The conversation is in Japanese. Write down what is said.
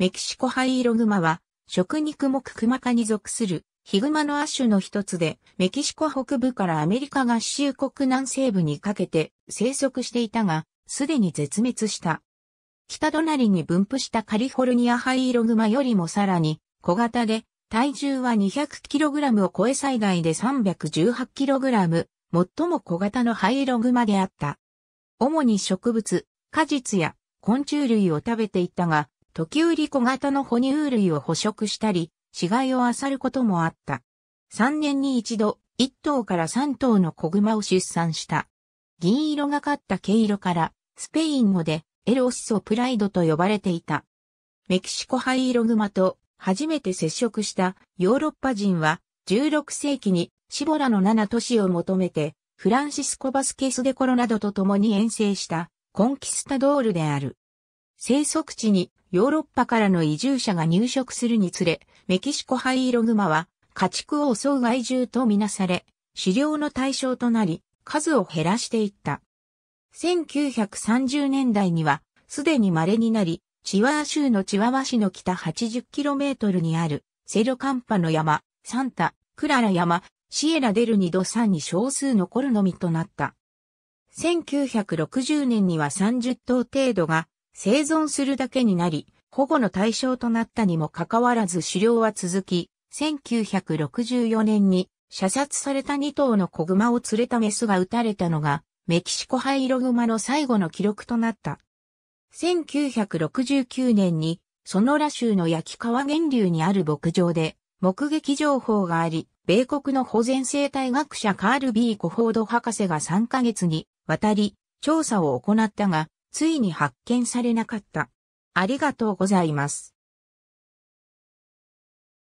メキシコハイイログマは、食肉目クマ科に属する、ヒグマの亜種の一つで、メキシコ北部からアメリカ合衆国南西部にかけて生息していたが、すでに絶滅した。北隣に分布したカリフォルニアハイイログマよりもさらに小型で、体重は 200kg を超え最大で 318kg、最も小型のハイイログマであった。主に植物、果実や昆虫類を食べていたが、時折小型の哺乳類を捕食したり、死骸を漁ることもあった。3年に一度、1頭から3頭の子熊を出産した。銀色がかった毛色から、スペイン語でエロッソプライドと呼ばれていた。メキシコ灰色熊と初めて接触したヨーロッパ人は、16世紀にシボラの7都市を求めて、フランシスコ・バスケス・デ・コロなどと共に遠征したコンキスタドールである。生息地にヨーロッパからの移住者が入植するにつれ、メキシコハイイログマは家畜を襲う害獣とみなされ、狩猟の対象となり、数を減らしていった。1930年代には、すでに稀になり、チワー州のチワワ市の北 80km にある、セロカンパの山、サンタ、クララ山、シエラデルニド山に少数残るのみとなった。1960年には30頭程度が生存するだけになり、保護の対象となったにもかかわらず狩猟は続き、1964年に射殺された2頭の子熊を連れたメスが撃たれたのが、メキシコハイログマの最後の記録となった。1969年に、ソノラ州の焼川源流にある牧場で、目撃情報があり、米国の保全生態学者カール・ B・ コフォード博士が3ヶ月に渡り調査を行ったが、ついに発見されなかった。ありがとうございます。